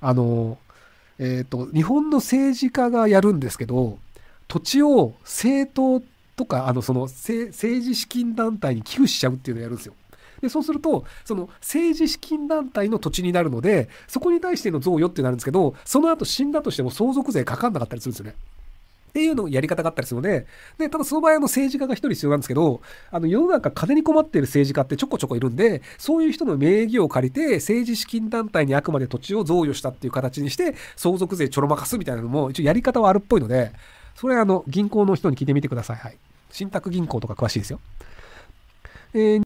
あの、えっ、ー、と、日本の政治家がやるんですけど、土地を政党とか、あの、その、政治資金団体に寄付しちゃうっていうのをやるんですよ。で、そうすると、その政治資金団体の土地になるので、そこに対しての贈与ってなるんですけど、その後死んだとしても相続税かかんなかったりするんですよね。っていうのをやり方があったりするので、で、ただその場合の政治家が一人必要なんですけど、あの世の中金に困っている政治家ってちょこちょこいるんで、そういう人の名義を借りて政治資金団体にあくまで土地を贈与したっていう形にして、相続税ちょろまかすみたいなのも一応やり方はあるっぽいので、それあの銀行の人に聞いてみてください。はい。信託銀行とか詳しいですよ。えー